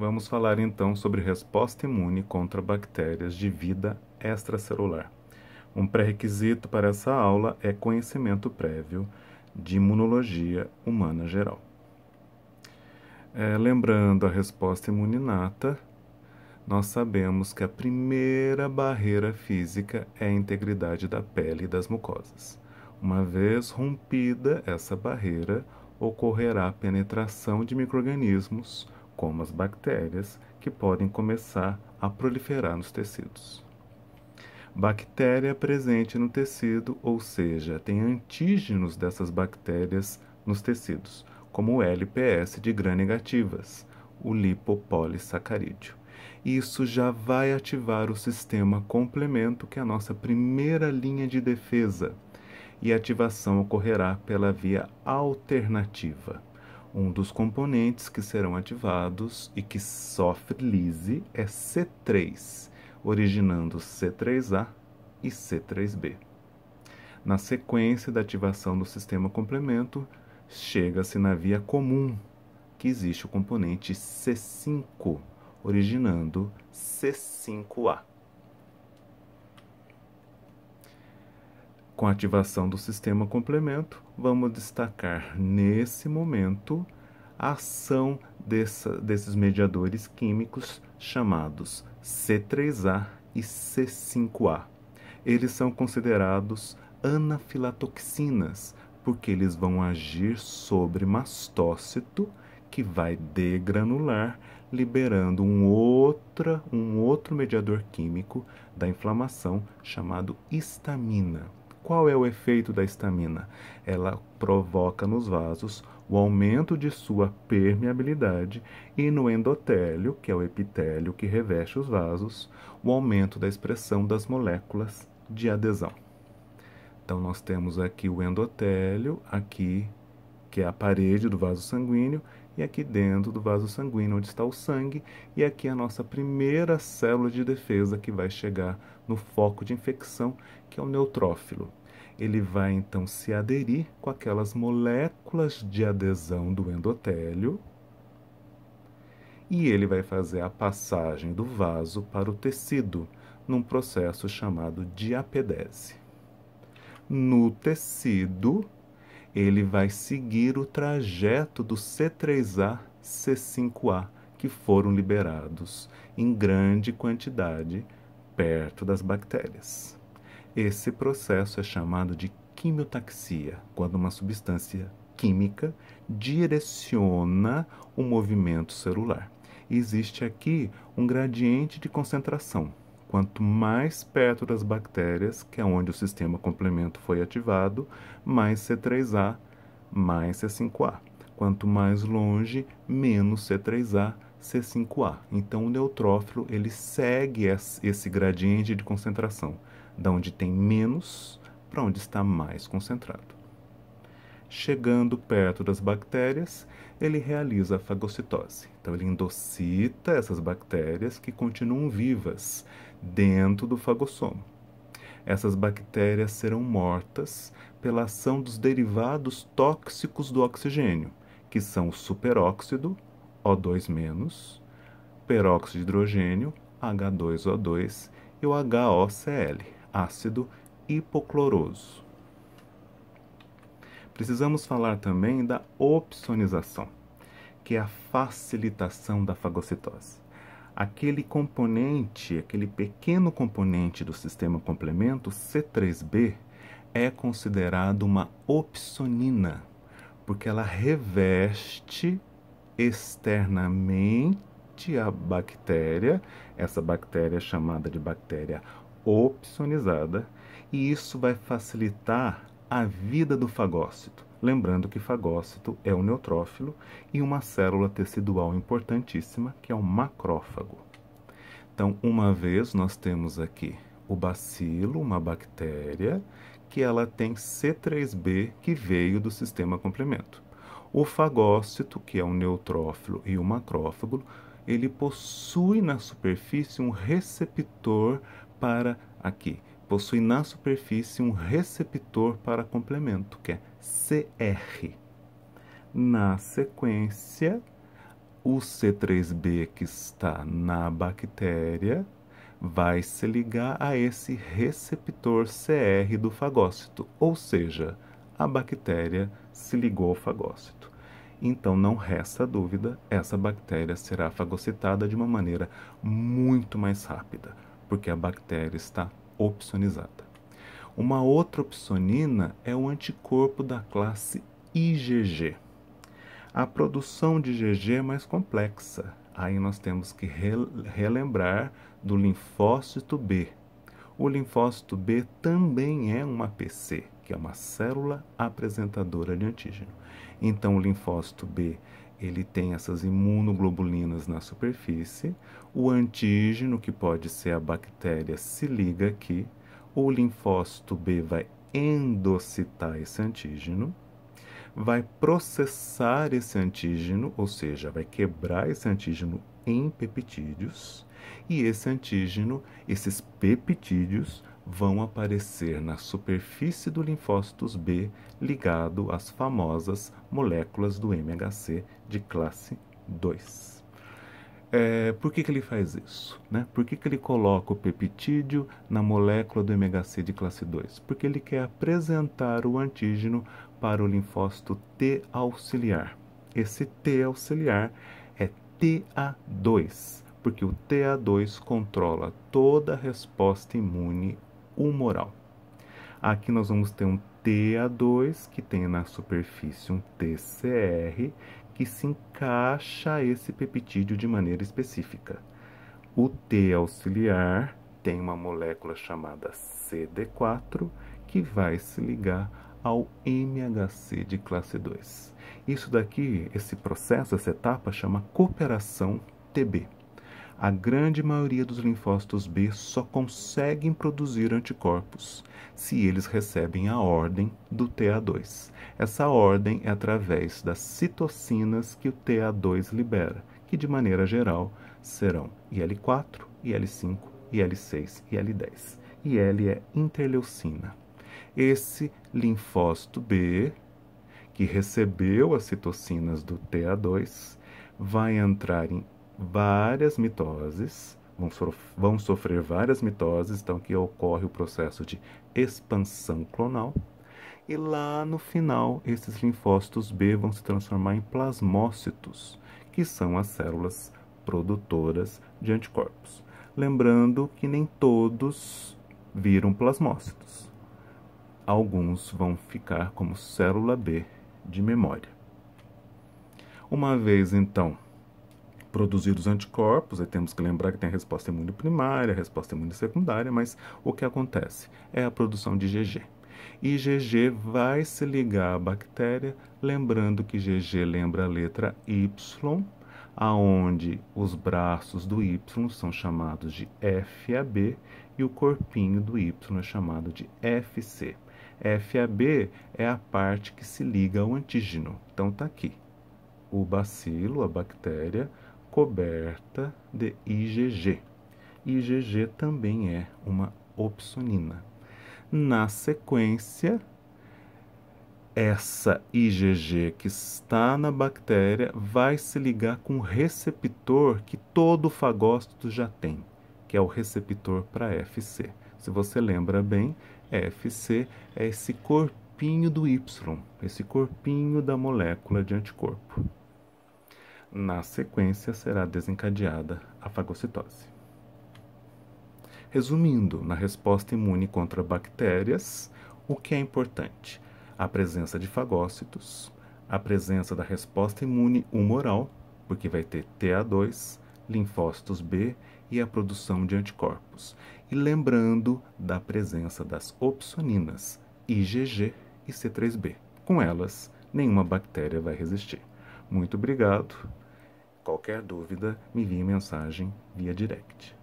Vamos falar então sobre resposta imune contra bactérias de vida extracelular. Um pré-requisito para essa aula é conhecimento prévio de imunologia humana geral. É, lembrando a resposta imuninata, nós sabemos que a primeira barreira física é a integridade da pele e das mucosas. Uma vez rompida essa barreira, ocorrerá a penetração de micro-organismos como as bactérias, que podem começar a proliferar nos tecidos. Bactéria presente no tecido, ou seja, tem antígenos dessas bactérias nos tecidos, como o LPS de gram negativas, o lipopolissacarídeo. Isso já vai ativar o sistema complemento, que é a nossa primeira linha de defesa, e a ativação ocorrerá pela via alternativa. Um dos componentes que serão ativados e que sofre lise é C3, originando C3A e C3B. Na sequência da ativação do sistema complemento, chega-se na via comum, que existe o componente C5, originando C5A. Com a ativação do sistema complemento, vamos destacar nesse momento a ação dessa, desses mediadores químicos chamados C3A e C5A. Eles são considerados anafilatoxinas, porque eles vão agir sobre mastócito que vai degranular, liberando um, outra, um outro mediador químico da inflamação chamado histamina. Qual é o efeito da estamina? Ela provoca nos vasos o aumento de sua permeabilidade e no endotélio, que é o epitélio que reveste os vasos, o aumento da expressão das moléculas de adesão. Então nós temos aqui o endotélio, aqui que é a parede do vaso sanguíneo, e aqui dentro do vaso sanguíneo, onde está o sangue, e aqui é a nossa primeira célula de defesa que vai chegar no foco de infecção, que é o neutrófilo. Ele vai então se aderir com aquelas moléculas de adesão do endotélio, e ele vai fazer a passagem do vaso para o tecido, num processo chamado diapedese. No tecido, ele vai seguir o trajeto do C3A, C5A que foram liberados em grande quantidade perto das bactérias. Esse processo é chamado de quimiotaxia, quando uma substância química direciona o movimento celular. Existe aqui um gradiente de concentração Quanto mais perto das bactérias, que é onde o sistema complemento foi ativado, mais C3A, mais C5A. Quanto mais longe, menos C3A, C5A. Então o neutrófilo ele segue esse gradiente de concentração, da onde tem menos para onde está mais concentrado. Chegando perto das bactérias, ele realiza a fagocitose. Então, ele endocita essas bactérias que continuam vivas dentro do fagossomo. Essas bactérias serão mortas pela ação dos derivados tóxicos do oxigênio, que são o superóxido, O2-, peróxido de hidrogênio, H2O2, e o HOCl, ácido hipocloroso precisamos falar também da opsonização, que é a facilitação da fagocitose. Aquele componente, aquele pequeno componente do sistema complemento C3b é considerado uma opsonina, porque ela reveste externamente a bactéria, essa bactéria é chamada de bactéria opsonizada, e isso vai facilitar a vida do fagócito. Lembrando que fagócito é o neutrófilo e uma célula tecidual importantíssima, que é o macrófago. Então, uma vez nós temos aqui o bacilo, uma bactéria, que ela tem C3b que veio do sistema complemento. O fagócito, que é um neutrófilo e um macrófago, ele possui na superfície um receptor para aqui possui na superfície um receptor para complemento, que é CR. Na sequência, o C3b que está na bactéria vai se ligar a esse receptor CR do fagócito, ou seja, a bactéria se ligou ao fagócito. Então, não resta dúvida, essa bactéria será fagocitada de uma maneira muito mais rápida, porque a bactéria está opsonizada. Uma outra opsonina é o anticorpo da classe IgG. A produção de IgG é mais complexa. Aí nós temos que relembrar do linfócito B. O linfócito B também é um APC que é uma célula apresentadora de antígeno. Então, o linfócito B ele tem essas imunoglobulinas na superfície, o antígeno, que pode ser a bactéria, se liga aqui, o linfócito B vai endocitar esse antígeno, vai processar esse antígeno, ou seja, vai quebrar esse antígeno em peptídeos, e esse antígeno, esses peptídeos, vão aparecer na superfície do linfócitos B ligado às famosas moléculas do MHC de classe 2. É, por que, que ele faz isso? Né? Por que, que ele coloca o peptídeo na molécula do MHC de classe 2? Porque ele quer apresentar o antígeno para o linfócito T auxiliar. Esse T auxiliar é TA2, porque o TA2 controla toda a resposta imune humoral. Aqui nós vamos ter um TA2 que tem na superfície um TCR que se encaixa a esse peptídeo de maneira específica. O T auxiliar tem uma molécula chamada CD4 que vai se ligar ao MHC de classe 2. Isso daqui, esse processo, essa etapa, chama cooperação TB. A grande maioria dos linfócitos B só conseguem produzir anticorpos se eles recebem a ordem do TA2. Essa ordem é através das citocinas que o TA2 libera, que de maneira geral serão IL4, IL5, IL6 e IL10. E é interleucina esse linfócito B, que recebeu as citocinas do TA2, vai entrar em várias mitoses, vão, so vão sofrer várias mitoses, então que ocorre o processo de expansão clonal. E lá no final, esses linfócitos B vão se transformar em plasmócitos, que são as células produtoras de anticorpos. Lembrando que nem todos viram plasmócitos alguns vão ficar como célula B de memória. Uma vez, então, produzidos anticorpos, aí temos que lembrar que tem a resposta imune primária, a resposta imune secundária, mas o que acontece? É a produção de IgG. IgG vai se ligar à bactéria, lembrando que IgG lembra a letra Y, aonde os braços do Y são chamados de FAB e o corpinho do Y é chamado de FC. FAB é a parte que se liga ao antígeno. Então está aqui. O bacilo, a bactéria, coberta de IgG. IgG também é uma opsonina. Na sequência, essa IgG que está na bactéria vai se ligar com o receptor que todo fagócito já tem, que é o receptor para FC. Se você lembra bem, FC é esse corpinho do Y, esse corpinho da molécula de anticorpo. Na sequência será desencadeada a fagocitose. Resumindo, na resposta imune contra bactérias, o que é importante? A presença de fagócitos, a presença da resposta imune humoral, porque vai ter TA2, linfócitos B e a produção de anticorpos, e lembrando da presença das opsoninas IgG e C3b. Com elas, nenhuma bactéria vai resistir. Muito obrigado. Qualquer dúvida, me envie mensagem via direct.